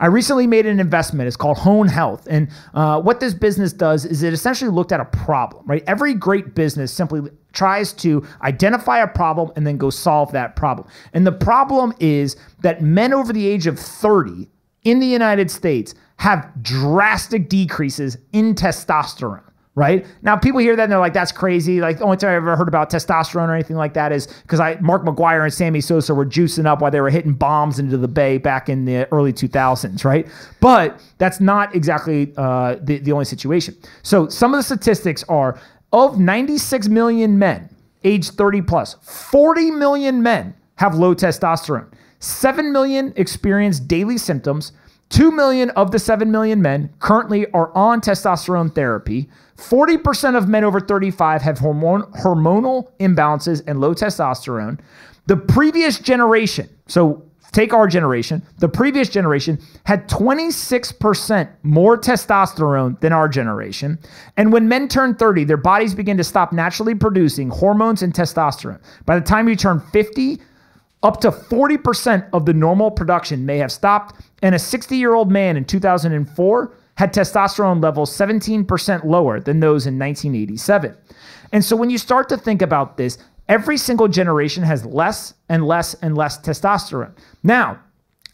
I recently made an investment. It's called Hone Health. And uh, what this business does is it essentially looked at a problem, right? Every great business simply tries to identify a problem and then go solve that problem. And the problem is that men over the age of 30 in the United States have drastic decreases in testosterone right? Now people hear that and they're like, that's crazy. Like the only time I ever heard about testosterone or anything like that is because I Mark McGuire and Sammy Sosa were juicing up while they were hitting bombs into the bay back in the early 2000s, right? But that's not exactly uh, the, the only situation. So some of the statistics are of 96 million men age 30 plus, 40 million men have low testosterone. 7 million experience daily symptoms. 2 million of the 7 million men currently are on testosterone therapy. 40% of men over 35 have hormone, hormonal imbalances and low testosterone. The previous generation, so take our generation, the previous generation had 26% more testosterone than our generation. And when men turn 30, their bodies begin to stop naturally producing hormones and testosterone. By the time you turn 50, up to 40% of the normal production may have stopped, and a 60 year old man in 2004 had testosterone levels 17% lower than those in 1987. And so when you start to think about this, every single generation has less and less and less testosterone. Now,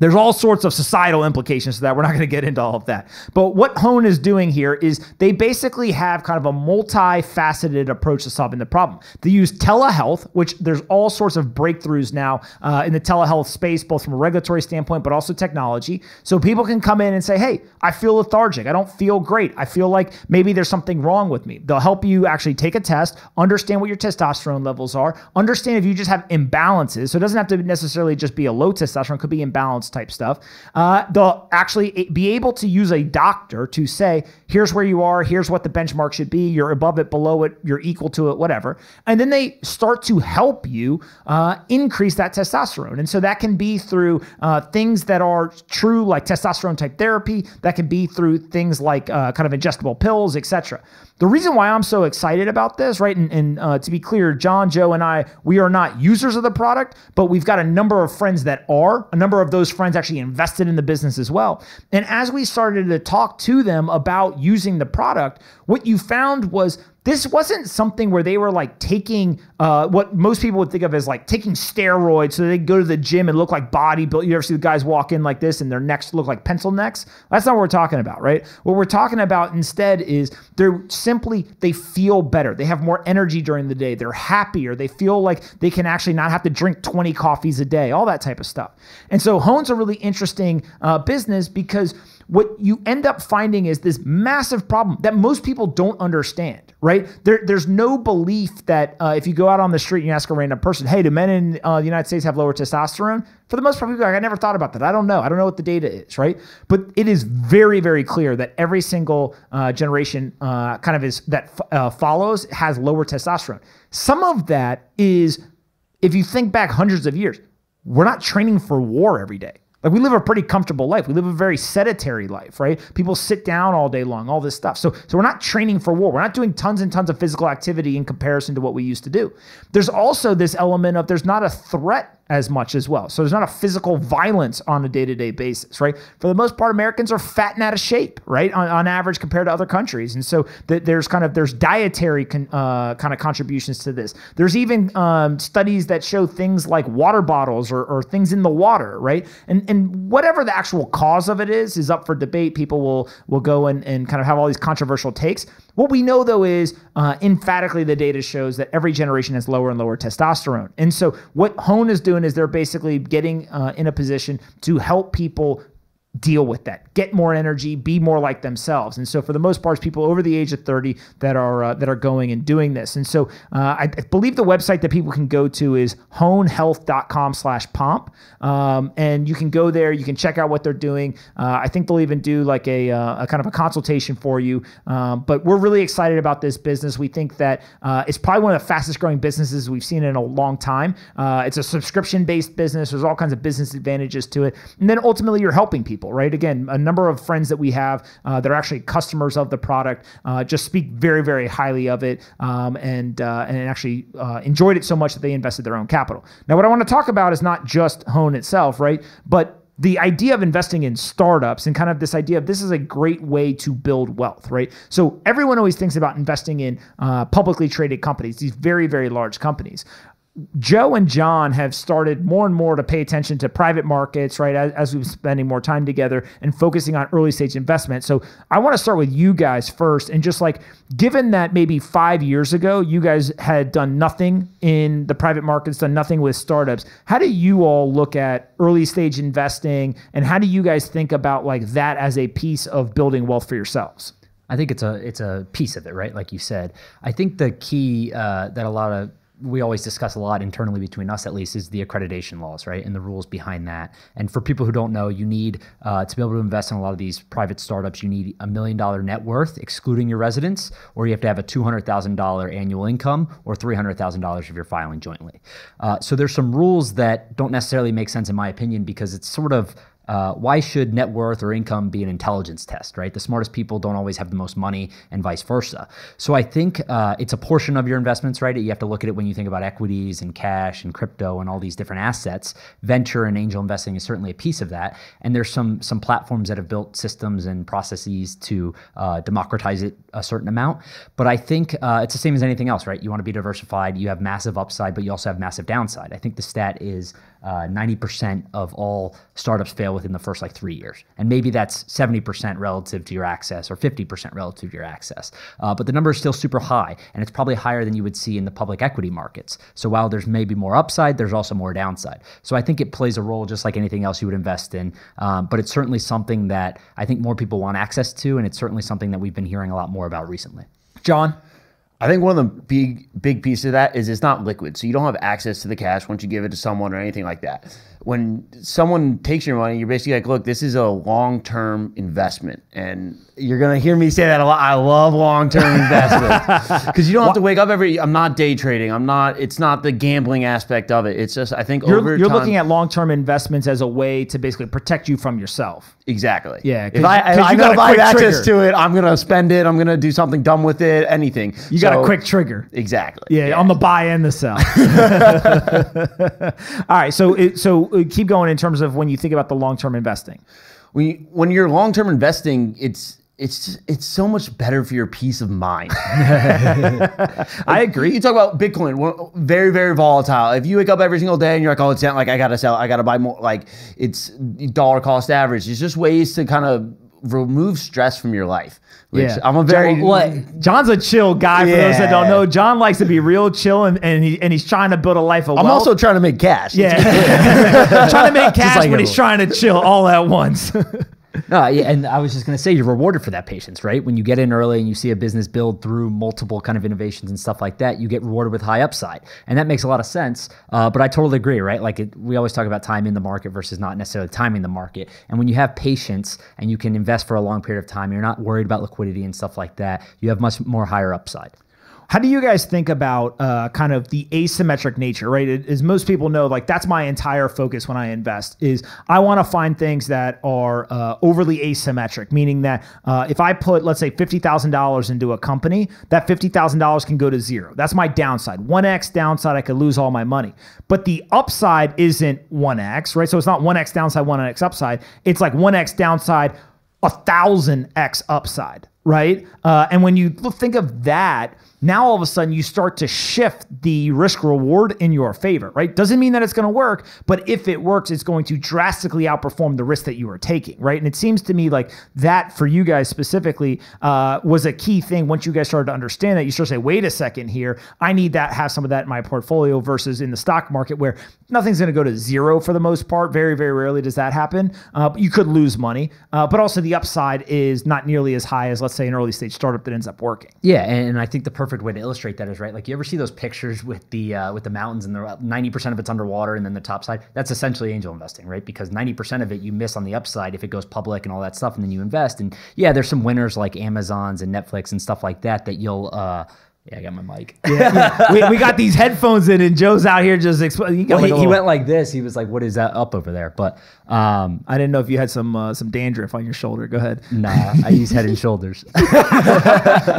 there's all sorts of societal implications to that. We're not going to get into all of that. But what Hone is doing here is they basically have kind of a multifaceted approach to solving the problem. They use telehealth, which there's all sorts of breakthroughs now uh, in the telehealth space, both from a regulatory standpoint, but also technology. So people can come in and say, hey, I feel lethargic. I don't feel great. I feel like maybe there's something wrong with me. They'll help you actually take a test, understand what your testosterone levels are, understand if you just have imbalances. So it doesn't have to necessarily just be a low testosterone, it could be imbalanced type stuff. Uh, they'll actually be able to use a doctor to say, here's where you are, here's what the benchmark should be, you're above it, below it, you're equal to it, whatever. And then they start to help you uh, increase that testosterone. And so that can be through uh, things that are true, like testosterone type therapy, that can be through things like uh, kind of ingestible pills, etc. The reason why I'm so excited about this, right, and, and uh, to be clear, John, Joe, and I, we are not users of the product, but we've got a number of friends that are. A number of those friends actually invested in the business as well. And as we started to talk to them about using the product, what you found was this wasn't something where they were like taking uh, what most people would think of as like taking steroids so they go to the gym and look like bodybuilders. You ever see the guys walk in like this and their necks look like pencil necks? That's not what we're talking about, right? What we're talking about instead is they're simply, they feel better. They have more energy during the day. They're happier. They feel like they can actually not have to drink 20 coffees a day, all that type of stuff. And so Hone's a really interesting uh, business because – what you end up finding is this massive problem that most people don't understand, right? There, there's no belief that uh, if you go out on the street and you ask a random person, hey, do men in uh, the United States have lower testosterone? For the most part, people are like, I never thought about that. I don't know. I don't know what the data is, right? But it is very, very clear that every single uh, generation uh, kind of is that uh, follows has lower testosterone. Some of that is, if you think back hundreds of years, we're not training for war every day. Like we live a pretty comfortable life. We live a very sedentary life, right? People sit down all day long, all this stuff. So, so we're not training for war. We're not doing tons and tons of physical activity in comparison to what we used to do. There's also this element of there's not a threat as much as well. So there's not a physical violence on a day to day basis, right? For the most part, Americans are fat and out of shape, right? On, on average compared to other countries. And so th- there's kind of, there's dietary con- uh, kind of contributions to this. There's even um, studies that show things like water bottles or, or things in the water, right? And, and whatever the actual cause of it is, is up for debate. People will, will go and, and kind of have all these controversial takes. What we know though is uh, emphatically the data shows that every generation has lower and lower testosterone. And so what Hone is doing doing is they're basically getting uh, in a position to help people deal with that, get more energy, be more like themselves. And so, for the most part, people over the age of 30 that are uh, that are going and doing this. And so, uh, I, I, believe the website that people can go to is honehealth.com/pomp, um, and you can go there. You can check out what they're doing. Uh, I think they'll even do like a, uh, a kind of a consultation for you. Um, but we're really excited about this business. We think that uh, it's probably one of the fastest growing businesses we've seen in a long time. Uh, it's a subscription based business. There's all kinds of business advantages to it, and then ultimately, you're helping people people, right? Again, a number of friends that we have uh, that are actually customers of the product uh, just speak very, very highly of it um, and uh, and actually uh, enjoyed it so much that they invested their own capital. Now, what I want to talk about is not just Hone itself, right? But the idea of investing in startups and kind of this idea of this is a great way to build wealth, right? So everyone always thinks about investing in uh, publicly traded companies, these very, very large companies. Joe and John have started more and more to pay attention to private markets, right? As, as we've been spending more time together and focusing on early stage investment. So I want to start with you guys first. And just like, given that maybe five years ago, you guys had done nothing in the private markets, done nothing with startups, how do you all look at early stage investing? And how do you guys think about like that as a piece of building wealth for yourselves? I think it's a it's a piece of it, right? Like you said, I think the key uh, that a lot of we always discuss a lot internally between us at least is the accreditation laws right and the rules behind that and for people who don't know you need uh, to be able to invest in a lot of these private startups you need a million dollar net worth excluding your residence or you have to have a $200000 annual income or $300000 if you're filing jointly uh, so there's some rules that don't necessarily make sense in my opinion because it's sort of uh, why should net worth or income be an intelligence test, right? The smartest people don't always have the most money and vice versa. So I think uh, it's a portion of your investments, right? You have to look at it when you think about equities and cash and crypto and all these different assets. Venture and angel investing is certainly a piece of that. And there's some, some platforms that have built systems and processes to uh, democratize it a certain amount. But I think uh, it's the same as anything else, right? You want to be diversified. You have massive upside, but you also have massive downside. I think the stat is 90% uh, of all startups fail within the first like three years. And maybe that's 70% relative to your access or 50% relative to your access. Uh, but the number is still super high, and it's probably higher than you would see in the public equity markets. So while there's maybe more upside, there's also more downside. So I think it plays a role just like anything else you would invest in. Um, but it's certainly something that I think more people want access to, and it's certainly something that we've been hearing a lot more about recently. John? I think one of the big big pieces of that is it's not liquid, so you don't have access to the cash once you give it to someone or anything like that. When someone takes your money, you're basically like, "Look, this is a long term investment, and you're gonna hear me say that a lot. I love long-term investments because you don't have to wake up every. I'm not day trading. I'm not. It's not the gambling aspect of it. It's just I think you're, you're time, looking at long-term investments as a way to basically protect you from yourself. Exactly. Yeah. If I if I know if I have access to it, I'm gonna spend it. I'm gonna do something dumb with it. Anything. You so, got a quick trigger. Exactly. Yeah, yeah. on the buy and the sell. All right. So it, so uh, keep going in terms of when you think about the long-term investing. When you, when you're long-term investing, it's it's just, it's so much better for your peace of mind. I agree. You talk about Bitcoin, very very volatile. If you wake up every single day and you're like, oh, it's down, like I gotta sell, I gotta buy more. Like it's dollar cost average. It's just ways to kind of remove stress from your life. yeah. I'm a very John, what John's a chill guy yeah. for those that don't know. John likes to be real chill and, and he and he's trying to build a life of wealth. I'm also trying to make cash. Yeah. trying to make cash like when he's trying to chill all at once no, yeah, and I was just going to say you're rewarded for that patience, right? When you get in early and you see a business build through multiple kind of innovations and stuff like that, you get rewarded with high upside, and that makes a lot of sense. Uh, but I totally agree, right? Like it, we always talk about time in the market versus not necessarily timing the market, and when you have patience and you can invest for a long period of time, you're not worried about liquidity and stuff like that. You have much more higher upside. How do you guys think about uh, kind of the asymmetric nature, right? as most people know, like that's my entire focus when I invest is I want to find things that are uh, overly asymmetric, meaning that uh, if I put, let's say, fifty thousand dollars into a company, that fifty thousand dollars can go to zero. That's my downside. One x downside, I could lose all my money, but the upside isn't one x, right? So it's not one x downside, one x upside. It's like one x downside, a thousand x upside, right? Uh, and when you think of that now all of a sudden you start to shift the risk reward in your favor, right? Doesn't mean that it's going to work, but if it works, it's going to drastically outperform the risk that you are taking, right? And it seems to me like that for you guys specifically uh, was a key thing. Once you guys started to understand that, you start to say, wait a second here, I need that, have some of that in my portfolio versus in the stock market where nothing's going to go to zero for the most part. Very, very rarely does that happen. Uh, you could lose money, uh, but also the upside is not nearly as high as, let's say, an early stage startup that ends up working. Yeah. And I think the perfect perfect way to illustrate that is right. Like you ever see those pictures with the uh, with the mountains and the ninety percent of it's underwater and then the top side. That's essentially angel investing, right? Because ninety percent of it you miss on the upside if it goes public and all that stuff, and then you invest. And yeah, there's some winners like Amazon's and Netflix and stuff like that that you'll uh, yeah, I got my mic. Yeah, yeah. we, we, got these headphones in, and Joe's out here just explaining. Well, like he, little... he, went like this. He was like, "What is that up over there?" But um, I didn't know if you had some uh, some dandruff on your shoulder. Go ahead. Nah, I use Head and Shoulders.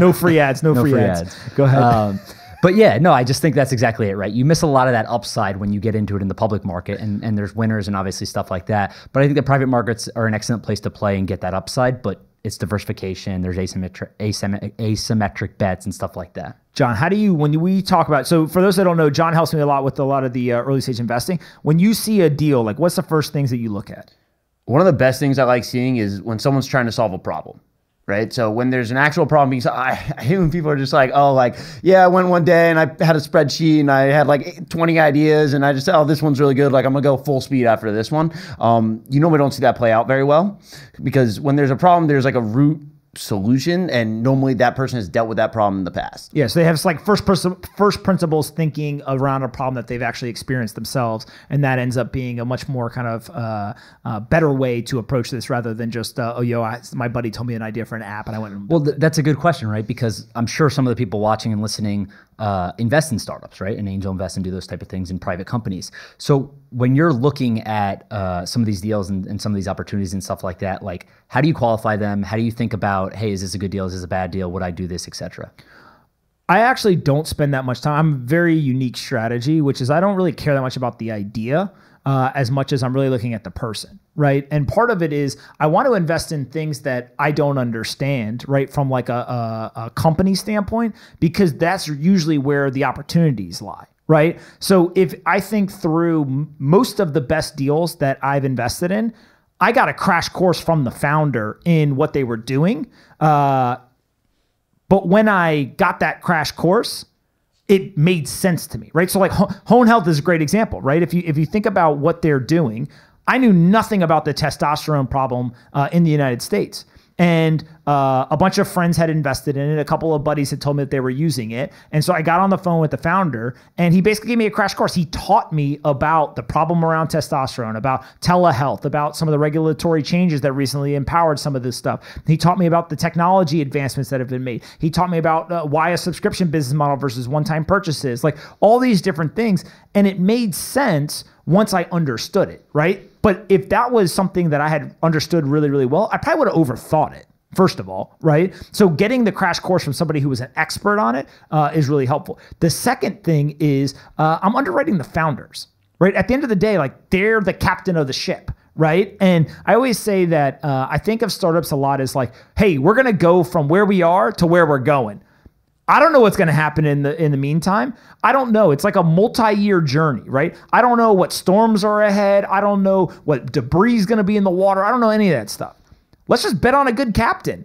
no free ads. No, no free, free ads. ads. Go ahead. Um, but yeah, no, I just think that's exactly it, right? You miss a lot of that upside when you get into it in the public market, and, and there's winners and obviously stuff like that. But I think the private markets are an excellent place to play and get that upside, but it's diversification. There's asymmetric, asymmetric, asymmetric bets and stuff like that. John, how do you when we talk about? So for those that don't know, John helps me a lot with a lot of the uh, early stage investing. When you see a deal, like what's the first things that you look at? One of the best things I like seeing is when someone's trying to solve a problem right? So when there's an actual problem, because I, I hate when people are just like, oh, like, yeah, I went one day and I had a spreadsheet and I had like 20 ideas and I just, oh, this one's really good. Like, I'm gonna go full speed after this one. Um, you normally don't see that play out very well because when there's a problem, there's like a root solution and normally that person has dealt with that problem in the past yeah so they have like first person first principles thinking around a problem that they've actually experienced themselves and that ends up being a much more kind of uh, uh, better way to approach this rather than just uh, oh yo I, my buddy told me an idea for an app and i went and well th- that's a good question right because i'm sure some of the people watching and listening uh, invest in startups right and angel invest and do those type of things in private companies so when you're looking at uh, some of these deals and, and some of these opportunities and stuff like that like how do you qualify them how do you think about about, hey, is this a good deal? Is this a bad deal? Would I do this, etc. I actually don't spend that much time. I'm very unique strategy, which is I don't really care that much about the idea uh, as much as I'm really looking at the person, right? And part of it is I want to invest in things that I don't understand, right, from like a, a, a company standpoint, because that's usually where the opportunities lie right? So if I think through most of the best deals that I've invested in, I got a crash course from the founder in what they were doing. Uh, but when I got that crash course, it made sense to me, right? So like Hone Health is a great example, right? If you if you think about what they're doing, I knew nothing about the testosterone problem uh, in the United States and uh, a bunch of friends had invested in it. A couple of buddies had told me that they were using it. And so I got on the phone with the founder, and he basically gave me a crash course. He taught me about the problem around testosterone, about telehealth, about some of the regulatory changes that recently empowered some of this stuff. He taught me about the technology advancements that have been made. He taught me about uh, why a subscription business model versus one time purchases, like all these different things. And it made sense once I understood it, right? But if that was something that I had understood really, really well, I probably would have overthought it. First of all, right? So, getting the crash course from somebody who was an expert on it uh, is really helpful. The second thing is uh, I'm underwriting the founders, right? At the end of the day, like they're the captain of the ship, right? And I always say that uh, I think of startups a lot as like, hey, we're going to go from where we are to where we're going. I don't know what's going to happen in the in the meantime. I don't know. It's like a multi-year journey, right? I don't know what storms are ahead. I don't know what debris is going to be in the water. I don't know any of that stuff. Let's just bet on a good captain.